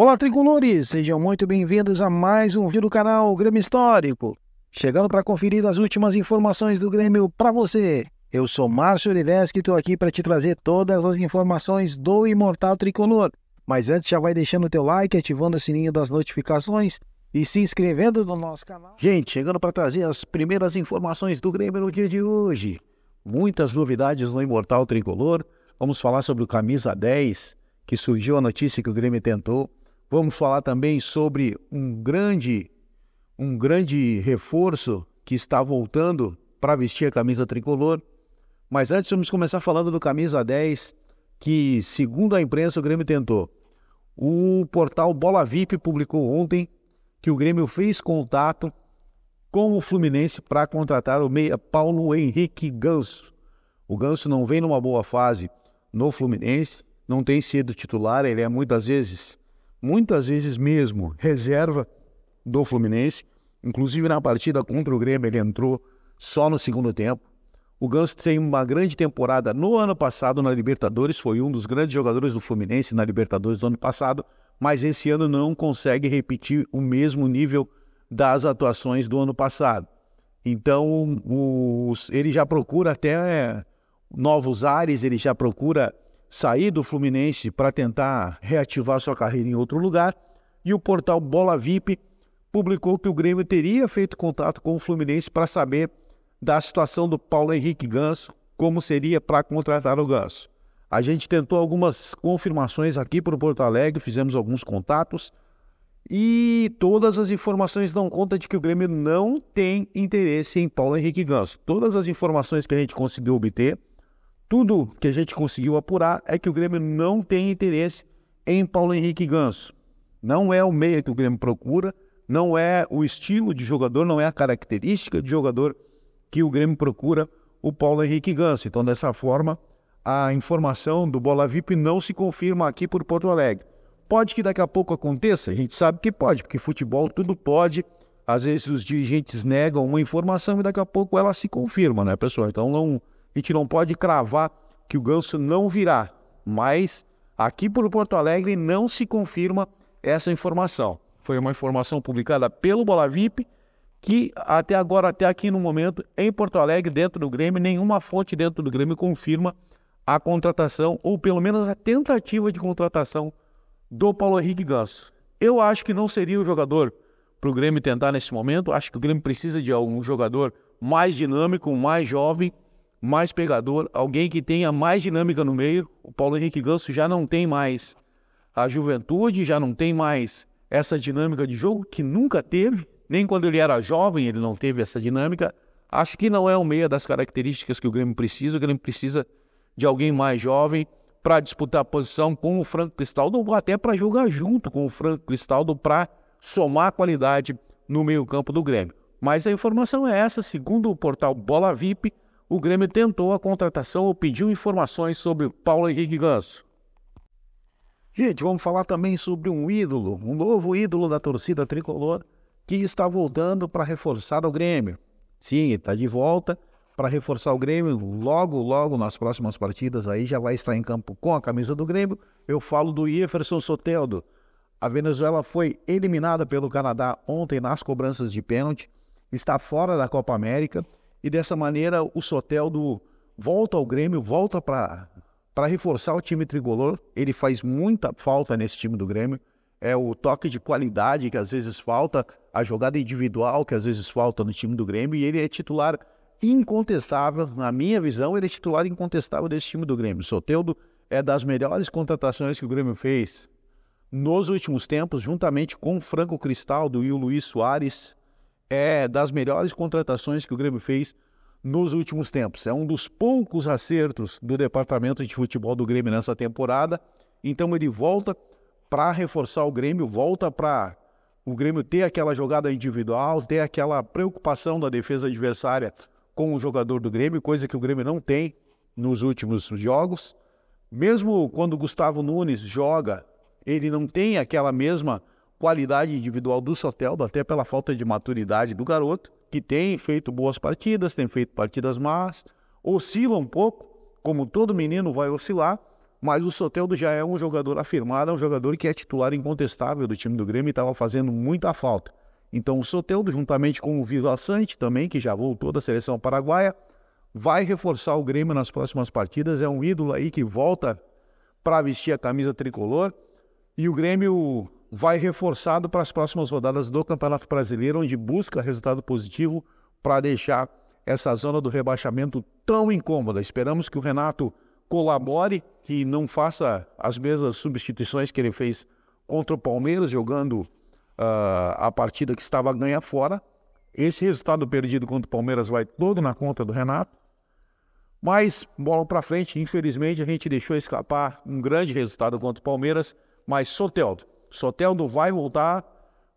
Olá, tricolores! Sejam muito bem-vindos a mais um vídeo do canal Grêmio Histórico. Chegando para conferir as últimas informações do Grêmio para você. Eu sou Márcio Oliveira e estou aqui para te trazer todas as informações do Imortal Tricolor. Mas antes, já vai deixando o teu like, ativando o sininho das notificações e se inscrevendo no nosso canal. Gente, chegando para trazer as primeiras informações do Grêmio no dia de hoje. Muitas novidades no Imortal Tricolor. Vamos falar sobre o camisa 10, que surgiu a notícia que o Grêmio tentou Vamos falar também sobre um grande um grande reforço que está voltando para vestir a camisa tricolor. Mas antes vamos começar falando do camisa 10, que segundo a imprensa o Grêmio tentou. O portal Bola VIP publicou ontem que o Grêmio fez contato com o Fluminense para contratar o meia Paulo Henrique Ganso. O Ganso não vem numa boa fase no Fluminense, não tem sido titular, ele é muitas vezes muitas vezes mesmo reserva do Fluminense. Inclusive na partida contra o Grêmio, ele entrou só no segundo tempo. O Ganso tem uma grande temporada no ano passado na Libertadores, foi um dos grandes jogadores do Fluminense na Libertadores do ano passado, mas esse ano não consegue repetir o mesmo nível das atuações do ano passado. Então, os, ele já procura até é, novos ares, ele já procura sair do Fluminense para tentar reativar sua carreira em outro lugar, e o portal Bola VIP publicou que o Grêmio teria feito contato com o Fluminense para saber da situação do Paulo Henrique Ganso, como seria para contratar o Ganso. A gente tentou algumas confirmações aqui para o Porto Alegre, fizemos alguns contatos e todas as informações dão conta de que o Grêmio não tem interesse em Paulo Henrique Ganso. Todas as informações que a gente conseguiu obter tudo que a gente conseguiu apurar é que o Grêmio não tem interesse em Paulo Henrique Ganso. Não é o meia que o Grêmio procura, não é o estilo de jogador, não é a característica de jogador que o Grêmio procura o Paulo Henrique Ganso. Então, dessa forma, a informação do Bola VIP não se confirma aqui por Porto Alegre. Pode que daqui a pouco aconteça? A gente sabe que pode, porque futebol tudo pode. Às vezes os dirigentes negam uma informação e daqui a pouco ela se confirma, né, pessoal? Então não a gente não pode cravar que o ganso não virá, mas aqui por Porto Alegre não se confirma essa informação. Foi uma informação publicada pelo Bola VIP que até agora, até aqui no momento, em Porto Alegre, dentro do Grêmio, nenhuma fonte dentro do Grêmio confirma a contratação, ou pelo menos a tentativa de contratação do Paulo Henrique Ganso. Eu acho que não seria o jogador para o Grêmio tentar nesse momento. Acho que o Grêmio precisa de algum jogador mais dinâmico, mais jovem, mais pegador, alguém que tenha mais dinâmica no meio. O Paulo Henrique Ganso já não tem mais a juventude, já não tem mais essa dinâmica de jogo que nunca teve, nem quando ele era jovem ele não teve essa dinâmica. Acho que não é o meia das características que o Grêmio precisa. O Grêmio precisa de alguém mais jovem para disputar a posição com o Franco Cristaldo ou até para jogar junto com o Franco Cristaldo para somar qualidade no meio-campo do Grêmio. Mas a informação é essa, segundo o portal Bola VIP, o Grêmio tentou a contratação ou pediu informações sobre Paulo Henrique Ganso. Gente, vamos falar também sobre um ídolo, um novo ídolo da torcida tricolor que está voltando para reforçar o Grêmio. Sim, está de volta para reforçar o Grêmio. Logo, logo nas próximas partidas aí já vai estar em campo com a camisa do Grêmio. Eu falo do Jefferson Soteldo. A Venezuela foi eliminada pelo Canadá ontem nas cobranças de pênalti, está fora da Copa América e dessa maneira o Soteldo volta ao Grêmio, volta para reforçar o time tricolor. Ele faz muita falta nesse time do Grêmio. É o toque de qualidade que às vezes falta, a jogada individual que às vezes falta no time do Grêmio, e ele é titular incontestável, na minha visão, ele é titular incontestável desse time do Grêmio. Soteldo é das melhores contratações que o Grêmio fez nos últimos tempos, juntamente com o Franco Cristaldo e o Luiz Soares, é das melhores contratações que o Grêmio fez nos últimos tempos. É um dos poucos acertos do departamento de futebol do Grêmio nessa temporada. Então ele volta para reforçar o Grêmio, volta para o Grêmio ter aquela jogada individual, ter aquela preocupação da defesa adversária com o jogador do Grêmio, coisa que o Grêmio não tem nos últimos jogos. Mesmo quando o Gustavo Nunes joga, ele não tem aquela mesma qualidade individual do Soteldo, até pela falta de maturidade do garoto, que tem feito boas partidas, tem feito partidas más, oscila um pouco, como todo menino vai oscilar, mas o Soteldo já é um jogador afirmado, é um jogador que é titular incontestável do time do Grêmio e estava fazendo muita falta. Então o Soteldo, juntamente com o Vila Sante também, que já voltou da seleção paraguaia, vai reforçar o Grêmio nas próximas partidas, é um ídolo aí que volta para vestir a camisa tricolor. E o Grêmio vai reforçado para as próximas rodadas do Campeonato Brasileiro, onde busca resultado positivo para deixar essa zona do rebaixamento tão incômoda. Esperamos que o Renato colabore e não faça as mesmas substituições que ele fez contra o Palmeiras, jogando uh, a partida que estava ganha fora. Esse resultado perdido contra o Palmeiras vai todo na conta do Renato. Mas, bola para frente, infelizmente a gente deixou escapar um grande resultado contra o Palmeiras. Mas, Soteldo, Soteldo vai voltar,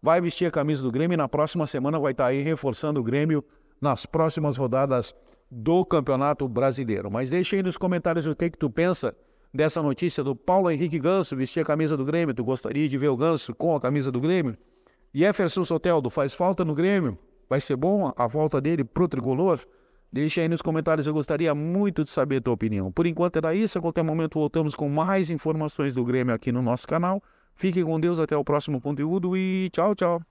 vai vestir a camisa do Grêmio e na próxima semana vai estar tá aí reforçando o Grêmio nas próximas rodadas do Campeonato Brasileiro. Mas deixa aí nos comentários o que, que tu pensa dessa notícia do Paulo Henrique Ganso vestir a camisa do Grêmio. Tu gostaria de ver o Ganso com a camisa do Grêmio? Jefferson Soteldo faz falta no Grêmio? Vai ser bom a volta dele pro tricolor? Deixa aí nos comentários, eu gostaria muito de saber a tua opinião. Por enquanto era isso, a qualquer momento voltamos com mais informações do Grêmio aqui no nosso canal. Fiquem com Deus, até o próximo conteúdo e tchau, tchau.